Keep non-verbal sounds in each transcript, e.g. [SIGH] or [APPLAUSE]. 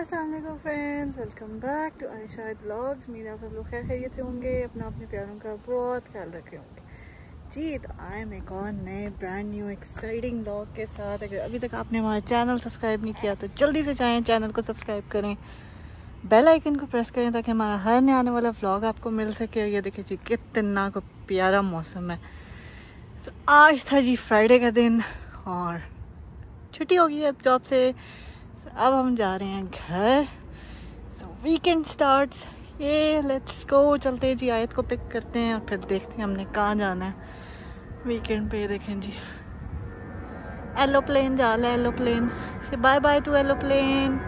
Aslam friends welcome back to Ayesha blogs mean आप सब लोग खैर खैरियत से होंगे अपना अपने प्यारों का बहुत ख्याल रखे होंगे जी तो आई एम एक और नए ब्रांड न्यू एक्साइटिंग ब्लॉग के साथ अगर अभी तक आपने हमारा चैनल सब्सक्राइब नहीं किया तो जल्दी से जाएँ चैनल को सब्सक्राइब करें बेल आइकन को प्रेस करें ताकि हमारा हर नए आने वाला व्लॉग आपको मिल सके ये देखिए जी कितना को प्यारा मौसम है so, आज था जी फ्राइडे का दिन और छुट्टी होगी अब जॉब से so, अब हम जा रहे हैं घर सो वीकेंड स्टार्ट ये लेट्स गो चलते हैं जी आयत को पिक करते हैं और फिर देखते हैं हमने कहाँ जाना है वीकेंड पे देखें जी एलोप्लेन जा रहा है एलोप्लेन से बाय बाय टू एलोप्लेन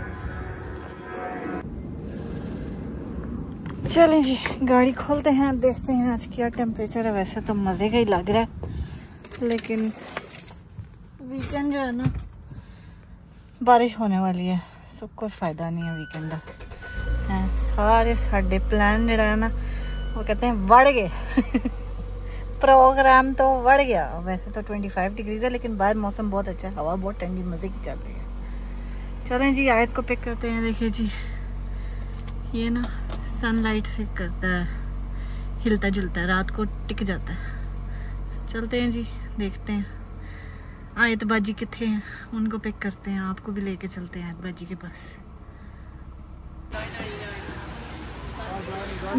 चलें जी गाड़ी खोलते हैं देखते हैं आज क्या टेम्परेचर है वैसे तो मज़े का ही लग रहा है लेकिन वीकेंड जो है ना बारिश होने वाली है सब कोई फायदा नहीं है वीकेंड का सारे ਸਾਰੇ प्लान जरा ना वो कहते हैं बढ़ गए प्रोग्राम [LAUGHS] तो बढ़ गया वैसे तो 25 डिग्रीज है लेकिन बाहर मौसम बहुत अच्छा है हवा बहुत ठंडी मज़े की चल रही है चलें जी आयत को पिक करते हैं देखिए जी ये ना सनलाइट से करता है हिलता जुलता है रात को टिक जाता है चलते हैं जी देखते हैं आयत बाजी किथे हैं उनको पिक करते हैं आपको भी लेके चलते हैं आयतबा जी के पास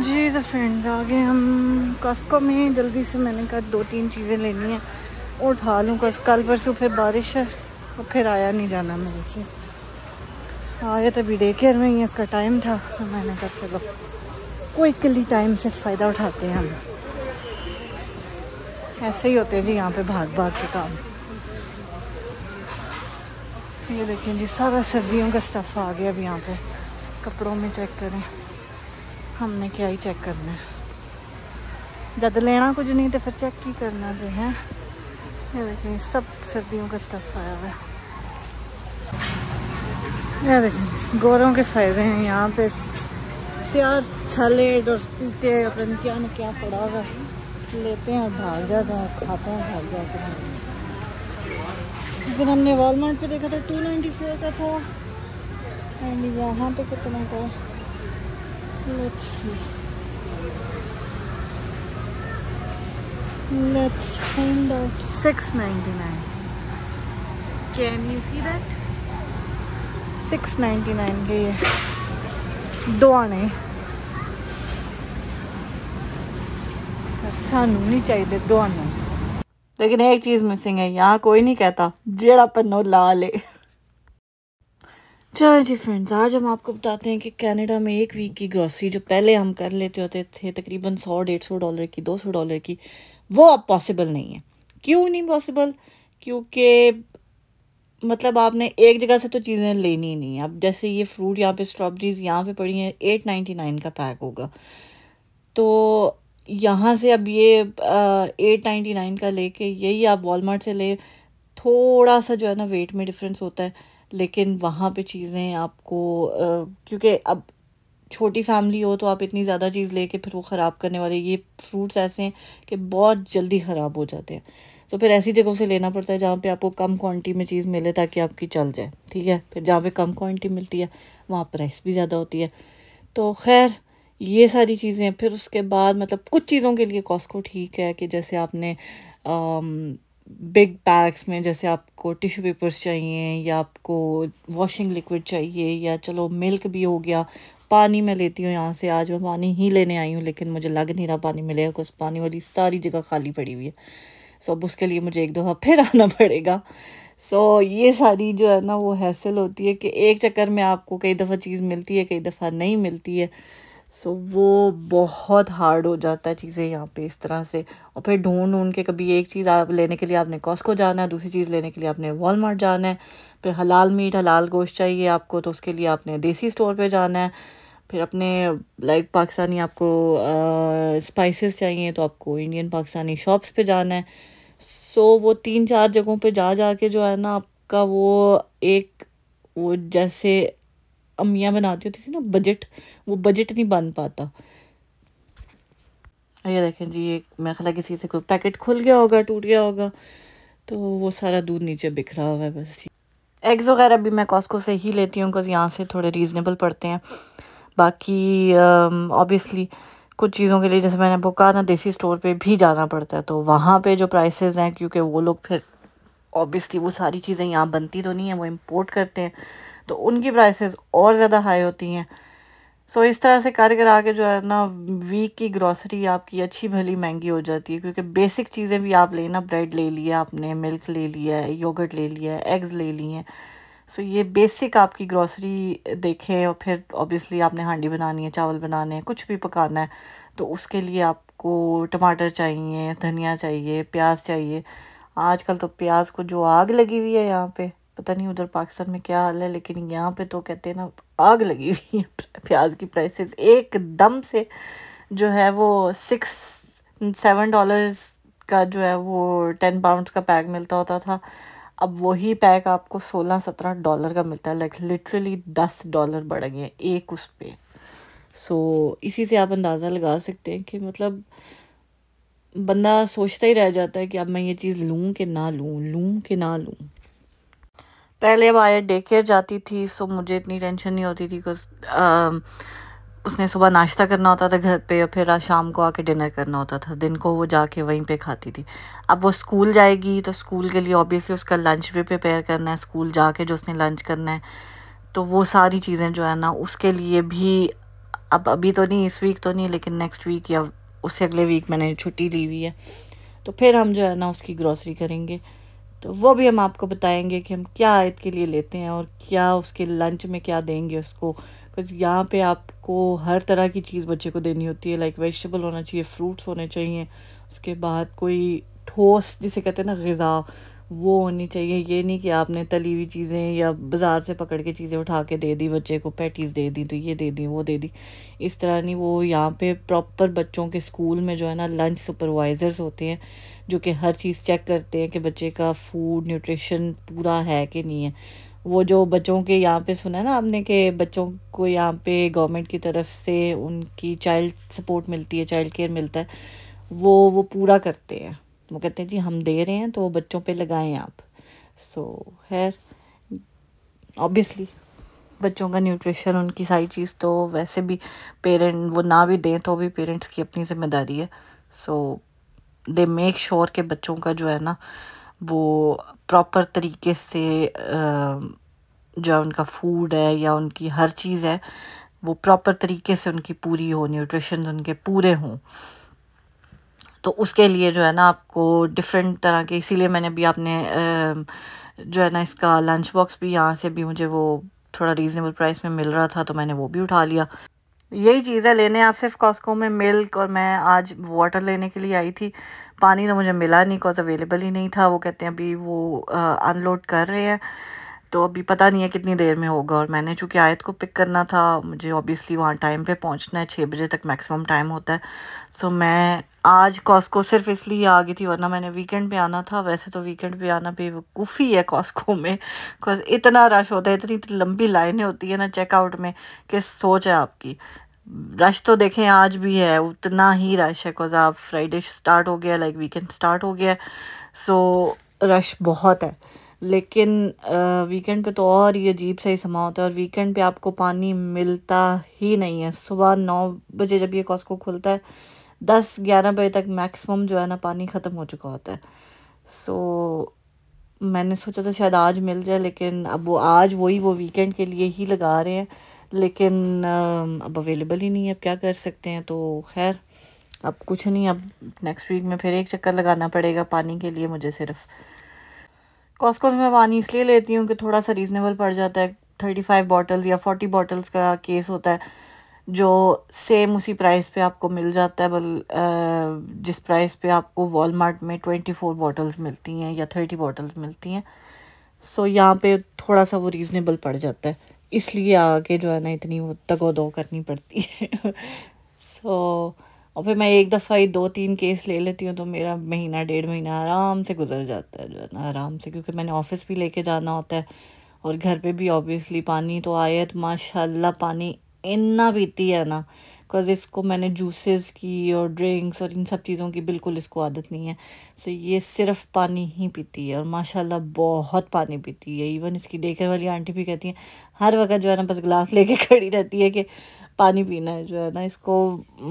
जी तो फ्रेंड्स आ गए हम कस्को में जल्दी से मैंने कहा दो तीन चीज़ें लेनी है और उठा लूँ कस कल परसों फिर बारिश है और फिर आया नहीं जाना मेरे से आया तो अभी डे केयर में ही इसका टाइम था तो मैंने कहा चलो कोई कली टाइम से फ़ायदा उठाते हैं हम ऐसे ही होते हैं जी यहाँ पे भाग भाग के काम ये देखें जी सारा सर्दियों का स्टफ़ आ गया अब यहाँ पे कपड़ों में चेक करें हमने क्या ही चेक करना है जब लेना कुछ नहीं तो फिर चेक ही करना जो है ये देखें सब सर्दियों का स्टफ़ आया हुआ है ये देखें गोरों के फ़ायदे हैं यहाँ पे तैयार सलेड और पीते अपन क्या न क्या पड़ा हुआ लेते हैं भाग जाते हैं खाते हैं भाग जाते हैं फिर हमने वॉलमार्ट पे देखा था टू नाइन्टी फोर का था एंड यहाँ पे कितने का let's let's find out six ninety nine can you see that six ninety nine के ये दो आने सानू नहीं चाहिए दो आने लेकिन एक चीज़ मिसिंग है यहाँ कोई नहीं कहता जेड़ा पन्नो ला ले चलो जी फ्रेंड्स आज हम आपको बताते हैं कि कनाडा में एक वीक की ग्रॉसरी जो पहले हम कर लेते होते थे तकरीबन सौ डेढ़ सौ डॉलर की दो सौ डॉलर की वो अब पॉसिबल नहीं है क्यों नहीं पॉसिबल क्योंकि मतलब आपने एक जगह से तो चीज़ें लेनी ही नहीं है अब जैसे ये फ्रूट यहाँ पे स्ट्रॉबेरीज यहाँ पे पड़ी हैं एट नाइन्टी नाइन का पैक होगा तो यहाँ से अब ये एट नाइन्टी नाइन का लेके यही आप वॉलमार्ट से ले थोड़ा सा जो है ना वेट में डिफरेंस होता है लेकिन वहाँ पे चीज़ें आपको आ, क्योंकि अब छोटी फैमिली हो तो आप इतनी ज़्यादा चीज़ लेके फिर वो ख़राब करने वाले ये फ्रूट्स ऐसे हैं कि बहुत जल्दी ख़राब हो जाते हैं तो फिर ऐसी जगहों से लेना पड़ता है जहाँ पे आपको कम क्वांटिटी में चीज़ मिले ताकि आपकी चल जाए ठीक है फिर जहाँ पे कम क्वांटिटी मिलती है वहाँ प्राइस भी ज़्यादा होती है तो खैर ये सारी चीज़ें फिर उसके बाद मतलब कुछ चीज़ों के लिए कॉस्को ठीक है कि जैसे आपने बिग पैक्स में जैसे आपको टिश्यू पेपर्स चाहिए या आपको वॉशिंग लिक्विड चाहिए या चलो मिल्क भी हो गया पानी मैं लेती हूँ यहाँ से आज मैं पानी ही लेने आई हूँ लेकिन मुझे लग नहीं रहा पानी मिलेगा कुछ पानी वाली सारी जगह खाली पड़ी हुई है सो अब उसके लिए मुझे एक दफ़ा फिर आना पड़ेगा सो ये सारी जो है ना वो हैसल होती है कि एक चक्कर में आपको कई दफ़ा चीज़ मिलती है कई दफ़ा नहीं मिलती है सो so, वो बहुत हार्ड हो जाता है चीज़ें यहाँ पे इस तरह से और फिर ढूंढ ढूंढ के कभी एक चीज़ आप लेने के लिए आपने कॉस्को जाना है दूसरी चीज़ लेने के लिए आपने वॉलमार्ट जाना है फिर हलाल मीट हलाल गोश्त चाहिए आपको तो उसके लिए आपने देसी स्टोर पे जाना है फिर अपने लाइक पाकिस्तानी आपको स्पाइसेस चाहिए तो आपको इंडियन पाकिस्तानी शॉप्स पर जाना है सो so, वो तीन चार जगहों पर जा जा के जो है ना आपका वो एक वो जैसे अम्मियाँ बनाती होती थी ना बजट वो बजट नहीं बन पाता ये देखें जी ये मेरा ख्याल किसी से कोई पैकेट खुल गया होगा टूट गया होगा तो वो सारा दूध नीचे बिखरा हुआ है बस एग्स वगैरह भी मैं कॉस्को से ही लेती हूँ क्योंकि यहाँ से थोड़े रीज़नेबल पड़ते हैं बाकी ऑब्वियसली um, कुछ चीज़ों के लिए जैसे मैंने आपको कहा ना देसी स्टोर पे भी जाना पड़ता है तो वहाँ पे जो प्राइसेस हैं क्योंकि वो लोग फिर ऑब्वियसली वो सारी चीज़ें यहाँ बनती तो नहीं है वो इम्पोर्ट करते हैं तो उनकी प्राइसेस और ज़्यादा हाई होती हैं सो so, इस तरह से कर करा आके जो है ना वीक की ग्रॉसरी आपकी अच्छी भली महंगी हो जाती है क्योंकि बेसिक चीज़ें भी आप लेना ब्रेड ले लिया आपने मिल्क ले लिया है योगर्ट ले लिया है एग्स ले लिए हैं सो so, ये बेसिक आपकी ग्रॉसरी देखें और फिर ऑब्वियसली आपने हांडी बनानी है चावल बनाने हैं कुछ भी पकाना है तो उसके लिए आपको टमाटर चाहिए धनिया चाहिए प्याज चाहिए आजकल तो प्याज को जो आग लगी हुई है यहाँ पे पता नहीं उधर पाकिस्तान में क्या हाल है लेकिन यहाँ पे तो कहते हैं ना आग लगी हुई है [LAUGHS] प्याज की प्राइसेस एकदम से जो है वो सिक्स सेवन डॉलर्स का जो है वो टेन पाउंड्स का पैक मिलता होता था अब वही पैक आपको सोलह सत्रह डॉलर का मिलता है लाइक लिटरली दस डॉलर बढ़ गए एक उस पर सो so, इसी से आप अंदाज़ा लगा सकते हैं कि मतलब बंदा सोचता ही रह जाता है कि अब मैं ये चीज़ लूँ कि ना लूँ लूँ कि ना लूँ पहले आया डे केयर जाती थी सो मुझे इतनी टेंशन नहीं होती थी कुछ um, उसने सुबह नाश्ता करना होता था घर पे और फिर शाम को आके डिनर करना होता था दिन को वो जाके वहीं पे खाती थी अब वो स्कूल जाएगी तो स्कूल के लिए ऑब्वियसली उसका लंच भी प्रिपेयर करना है स्कूल जाके जो उसने लंच करना है तो वो सारी चीज़ें जो है ना उसके लिए भी अब अभी तो नहीं इस वीक तो नहीं लेकिन नेक्स्ट वीक या उससे अगले वीक मैंने छुट्टी ली हुई है तो फिर हम जो है ना उसकी ग्रॉसरी करेंगे तो वो भी हम आपको बताएंगे कि हम क्या ईद के लिए लेते हैं और क्या उसके लंच में क्या देंगे उसको बिकॉज यहाँ पे आपको हर तरह की चीज़ बच्चे को देनी होती है लाइक वेजिटेबल होना चाहिए फ्रूट्स होने चाहिए उसके बाद कोई ठोस जिसे कहते हैं ना गज़ा वो होनी चाहिए ये नहीं कि आपने तली हुई चीज़ें या बाज़ार से पकड़ के चीज़ें उठा के दे दी बच्चे को पैटीज़ दे दी तो ये दे दी वो दे दी इस तरह नहीं वो यहाँ पे प्रॉपर बच्चों के स्कूल में जो है ना लंच सुपरवाइज़र्स होते हैं जो कि हर चीज़ चेक करते हैं कि बच्चे का फूड न्यूट्रिशन पूरा है कि नहीं है वो जो बच्चों के यहाँ पे सुना है ना आपने के बच्चों को यहाँ पे गवर्नमेंट की तरफ से उनकी चाइल्ड सपोर्ट मिलती है चाइल्ड केयर मिलता है वो वो पूरा करते हैं वो कहते हैं जी हम दे रहे हैं तो वो बच्चों पे लगाएं आप सो so, खैर ऑब्वियसली बच्चों का न्यूट्रिशन उनकी सारी चीज़ तो वैसे भी पेरेंट वो ना भी दें तो भी पेरेंट्स की अपनी जिम्मेदारी है सो दे मेक श्योर के बच्चों का जो है ना वो प्रॉपर तरीके से जो उनका फूड है या उनकी हर चीज़ है वो प्रॉपर तरीके से उनकी पूरी हो न्यूट्रिशन उनके पूरे हों तो उसके लिए जो है ना आपको डिफरेंट तरह के इसीलिए मैंने भी आपने जो है ना इसका लंच बॉक्स भी यहाँ से भी मुझे वो थोड़ा रीज़नेबल प्राइस में मिल रहा था तो मैंने वो भी उठा लिया यही चीज़ें लेने आप सिर्फ कॉस्को में मिल्क और मैं आज वाटर लेने के लिए आई थी पानी तो मुझे मिला नहीं कॉज अवेलेबल ही नहीं था वो कहते हैं अभी वो अनलोड कर रहे हैं तो अभी पता नहीं है कितनी देर में होगा और मैंने चूँकि आयत को पिक करना था मुझे ऑब्वियसली वहाँ टाइम पे पहुँचना है छः बजे तक मैक्सिमम टाइम होता है सो मैं आज कॉस्को सिर्फ इसलिए आ गई थी वरना मैंने वीकेंड पे आना था वैसे तो वीकेंड पे आना बेवकूफ़ी है कॉस्को में बिकॉज इतना रश होता है इतनी लंबी लाइनें होती है ना चेकआउट में कि सोच है आपकी रश तो देखें आज भी है उतना ही रश है बिकॉज आप फ्राइडे स्टार्ट हो गया लाइक वीकेंड स्टार्ट हो गया सो रश बहुत है लेकिन वीकेंड पे तो और ये अजीब सा ही समा होता है और वीकेंड पे आपको पानी मिलता ही नहीं है सुबह नौ बजे जब ये कॉस्को खुलता है दस ग्यारह बजे तक मैक्सिमम जो है ना पानी ख़त्म हो चुका होता है सो मैंने सोचा था शायद आज मिल जाए लेकिन अब वो आज वही वो वीकेंड के लिए ही लगा रहे हैं लेकिन अब अवेलेबल ही नहीं है अब क्या कर सकते हैं तो खैर अब कुछ नहीं अब नेक्स्ट वीक में फिर एक चक्कर लगाना पड़ेगा पानी के लिए मुझे सिर्फ़ कॉस्को से मैं पानी इसलिए लेती हूँ कि थोड़ा सा रीज़नेबल पड़ जाता है थर्टी फाइव बॉटल्स या फोर्टी बॉटल्स का केस होता है जो सेम उसी प्राइस पे आपको मिल जाता है बल जिस प्राइस पे आपको वॉलमार्ट में ट्वेंटी फोर बॉटल्स मिलती हैं या थर्टी बॉटल्स मिलती हैं सो so, यहाँ पे थोड़ा सा वो रीज़नेबल पड़ जाता है इसलिए आगे जो है ना इतनी वो तगो दो करनी पड़ती है सो [LAUGHS] so, और फिर मैं एक दफ़ा ही दो तीन केस ले लेती हूँ तो मेरा महीना डेढ़ महीना आराम से गुजर जाता है जो है ना आराम से क्योंकि मैंने ऑफिस भी लेके जाना होता है और घर पे भी ऑब्वियसली पानी तो आया है तो माशा पानी इन्ना पीती है ना बिकॉज़ इसको मैंने जूसेस की और ड्रिंक्स और इन सब चीज़ों की बिल्कुल इसको आदत नहीं है सो so, ये सिर्फ पानी ही पीती है और माशाल्लाह बहुत पानी पीती है इवन इसकी डेकर वाली आंटी भी कहती हैं हर वक्त जो है ना बस ग्लास लेके खड़ी रहती है कि पानी पीना है जो है ना इसको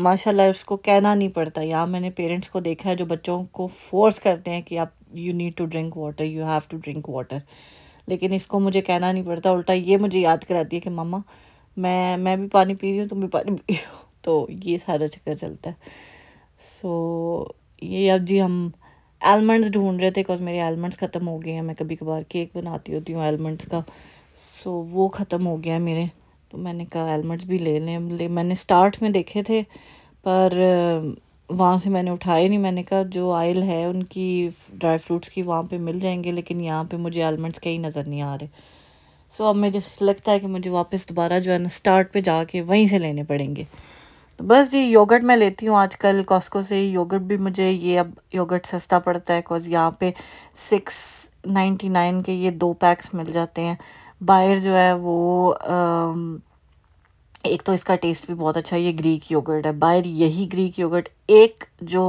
माशाल्लाह उसको कहना नहीं पड़ता यहाँ मैंने पेरेंट्स को देखा है जो बच्चों को फोर्स करते हैं कि आप you need to drink water you have to drink water लेकिन इसको मुझे कहना नहीं पड़ता उल्टा ये मुझे याद कराती है कि मामा मैं मैं भी पानी पी रही हूँ तुम भी पानी पी रही हो तो ये सारा चक्कर चलता है सो so, ये अब जी हम आलमंड्स ढूंढ रहे थे बिकॉज मेरे आलमंड्स ख़त्म हो गए हैं मैं कभी कभार केक बनाती होती हूँ आलमंड्स का सो so, वो ख़त्म हो गया है मेरे तो मैंने कहा हेलमेट्स भी ले लें ले मैंने स्टार्ट में देखे थे पर वहाँ से मैंने उठाए नहीं मैंने कहा जो आयल है उनकी ड्राई फ्रूट्स की वहाँ पे मिल जाएंगे लेकिन यहाँ पे मुझे आलमंड्स कहीं नज़र नहीं आ रहे सो अब मुझे लगता है कि मुझे वापस दोबारा जो है ना स्टार्ट पे जाके वहीं से लेने पड़ेंगे तो बस जी योगर्ट मैं लेती हूँ आजकल कॉस्को से योगर्ट भी मुझे ये अब योगर्ट सस्ता पड़ता है बिकॉज़ यहाँ पे सिक्स नाइन्टी नाइन के ये दो पैक्स मिल जाते हैं बायर जो है वो आ, एक तो इसका टेस्ट भी बहुत अच्छा है ये ग्रीक योगर्ट है बाहर यही ग्रीक योगर्ट एक जो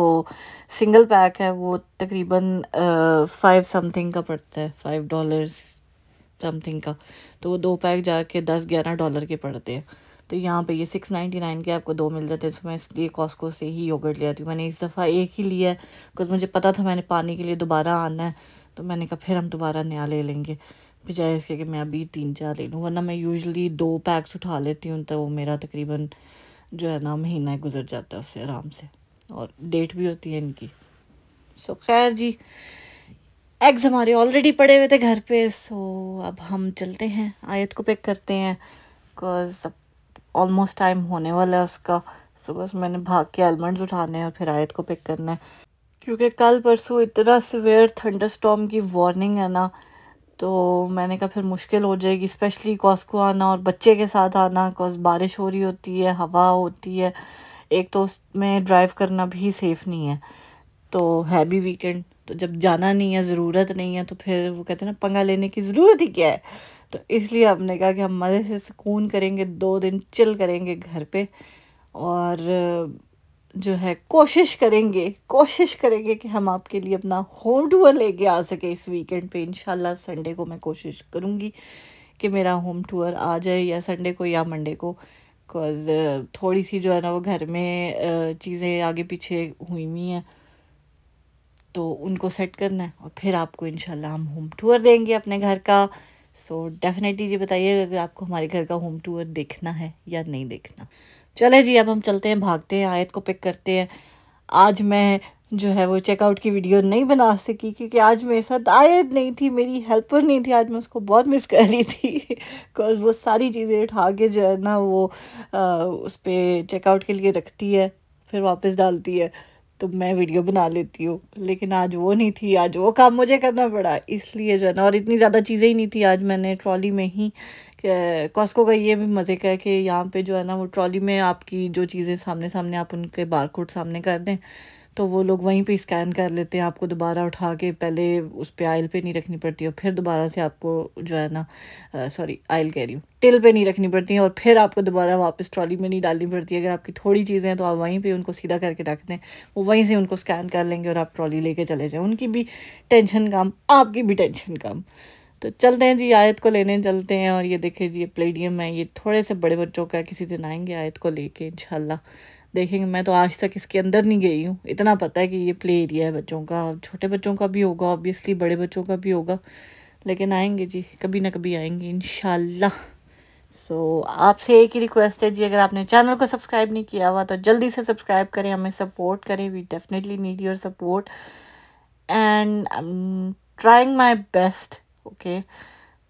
सिंगल पैक है वो तकरीबन फाइव समथिंग का पड़ता है फाइव डॉलर समथिंग का तो वो दो पैक जाके दस ग्यारह डॉलर के पड़ते हैं तो यहाँ पे ये सिक्स नाइन्टी नाइन के आपको दो मिल जाते हैं तो मैं इसलिए कॉस्को से ही योगर्ट ले आती हूँ मैंने इस दफ़ा एक ही लिया है बिकॉज मुझे पता था मैंने पानी के लिए दोबारा आना है तो मैंने कहा फिर हम दोबारा नया ले लेंगे बजाय इसके कि मैं अभी तीन चार ले लूँ वरना मैं यूजली दो पैक्स उठा लेती हूँ तो वो मेरा तकरीबन जो है ना महीना गुजर जाता है उससे आराम से और डेट भी होती है इनकी सो खैर जी एग्स हमारे ऑलरेडी पड़े हुए थे घर पे सो अब हम चलते हैं आयत को पिक करते हैं बिकॉज ऑलमोस्ट टाइम होने वाला है उसका सो बस मैंने भाग के आलमंड उठाने हैं और फिर आयत को पिक करना है क्योंकि कल परसों इतना सवेर थंडर स्टॉम की वार्निंग है ना तो मैंने कहा फिर मुश्किल हो जाएगी स्पेशली कॉस्को आना और बच्चे के साथ आना कॉस बारिश हो रही होती है हवा होती है एक तो उसमें ड्राइव करना भी सेफ़ नहीं है तो है भी वीकेंड तो जब जाना नहीं है ज़रूरत नहीं है तो फिर वो कहते हैं ना पंगा लेने की ज़रूरत ही क्या है तो इसलिए हमने कहा कि हम मज़े से सुकून करेंगे दो दिन चिल करेंगे घर पे और जो है कोशिश करेंगे कोशिश करेंगे कि हम आपके लिए अपना होम टूर लेके आ सके इस वीकेंड पे इनशाला संडे को मैं कोशिश करूँगी कि मेरा होम टूर आ जाए या संडे को या मंडे को बिकॉज थोड़ी सी जो है ना वो घर में चीज़ें आगे पीछे हुई हुई हैं तो उनको सेट करना है और फिर आपको इनशाला हम होम टूर देंगे अपने घर का सो so, डेफिनेटली जी बताइए अगर आपको हमारे घर का होम टूर देखना है या नहीं देखना चले जी अब हम चलते हैं भागते हैं आयत को पिक करते हैं आज मैं जो है वो चेकआउट की वीडियो नहीं बना सकी क्योंकि आज मेरे साथ आयत नहीं थी मेरी हेल्पर नहीं थी आज मैं उसको बहुत मिस कर रही थी बिकॉज [LAUGHS] वो सारी चीज़ें उठा के जो है ना वो आ, उस पर चेकआउट के लिए रखती है फिर वापस डालती है तो मैं वीडियो बना लेती हूँ लेकिन आज वो नहीं थी आज वो काम मुझे करना पड़ा इसलिए जो है ना और इतनी ज़्यादा चीज़ें ही नहीं थी आज मैंने ट्रॉली में ही कॉस्को का ये भी मज़े का है कि यहाँ पे जो है ना वो ट्रॉली में आपकी जो चीज़ें सामने सामने आप उनके बार कोड सामने कर दें तो वो लोग वहीं पे स्कैन कर लेते हैं आपको दोबारा उठा के पहले उस पर आयल पे नहीं रखनी पड़ती और फिर दोबारा से आपको जो है ना सॉरी आयल कह रही हूँ टिल पे नहीं रखनी पड़ती और फिर आपको दोबारा वापस ट्रॉली में नहीं डालनी पड़ती अगर आपकी थोड़ी चीज़ें हैं तो आप वहीं पे उनको सीधा करके रख दें वो वहीं से उनको स्कैन कर लेंगे और आप ट्रॉली लेके चले जाएँ उनकी भी टेंशन कम आपकी भी टेंशन कम तो चलते हैं जी आयत को लेने चलते हैं और ये देखें जी ये प्लेडियम है ये थोड़े से बड़े बच्चों का किसी दिन आएंगे आयत को लेके इंशाल्लाह देखेंगे मैं तो आज तक इसके अंदर नहीं गई हूँ इतना पता है कि ये प्ले एरिया है बच्चों का छोटे बच्चों का भी होगा ऑब्वियसली बड़े बच्चों का भी होगा लेकिन आएंगे जी कभी ना कभी आएंगे इन सो so, आपसे एक ही रिक्वेस्ट है जी अगर आपने चैनल को सब्सक्राइब नहीं किया हुआ तो जल्दी से सब्सक्राइब करें हमें सपोर्ट करें we definitely need your support and I am trying my best okay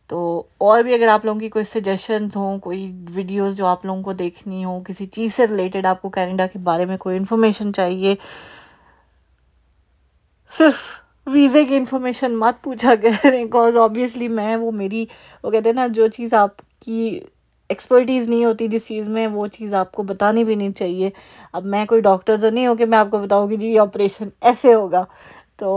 तो और भी अगर आप लोगों की कोई सजेशन हो कोई वीडियोस जो आप लोगों को देखनी हो किसी चीज़ से रिलेटेड आपको कैनेडा के बारे में कोई इन्फॉर्मेशन चाहिए सिर्फ वीज़े की इन्फॉर्मेशन मत पूछा करें बिकॉज ऑब्वियसली मैं वो मेरी वो कहते हैं ना जो चीज़ आपकी एक्सपर्टीज़ नहीं होती जिस चीज़ में वो चीज़ आपको बतानी भी नहीं चाहिए अब मैं कोई डॉक्टर तो नहीं हूँ कि मैं आपको बताऊँगी जी जी ऑपरेशन ऐसे होगा तो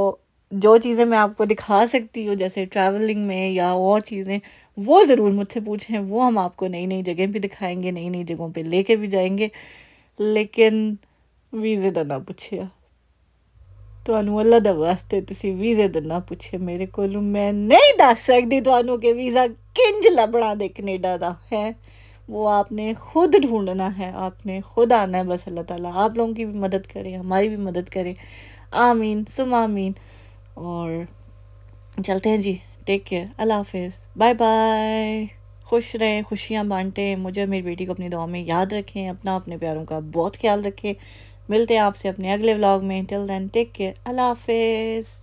जो चीज़ें मैं आपको दिखा सकती हूँ जैसे ट्रैवलिंग में या और चीज़ें वो ज़रूर मुझसे पूछें वो हम आपको नई नई जगह भी दिखाएंगे नई नई जगहों पे लेके भी जाएंगे लेकिन वीज़े ਦਾ ना पूछे तो अल्लाह ਦਾ वास्ते ਤੁਸੀਂ ਵੀਜ਼ੇ ਦਾ ना पूछे मेरे को मैं नहीं दस सकती तो ਕਿ ਵੀਜ਼ਾ ਕਿੰਜ ਲੱਭਣਾ ਦੇ ਕੈਨੇਡਾ ਦਾ वो आपने खुद ढूंढना है आपने खुद आना है बस अल्लाह ताला आप लोगों की भी मदद करें हमारी भी मदद करें आमीन सुम आमीन और चलते हैं जी टेक केयर अल्लाह हाफिज़ बाय बाय खुश रहें खुशियाँ बांटें मुझे मेरी बेटी को अपनी दुआ में याद रखें अपना अपने प्यारों का बहुत ख्याल रखें मिलते हैं आपसे अपने अगले व्लॉग में टिल देन टेक केयर अल्लाह हाफिज़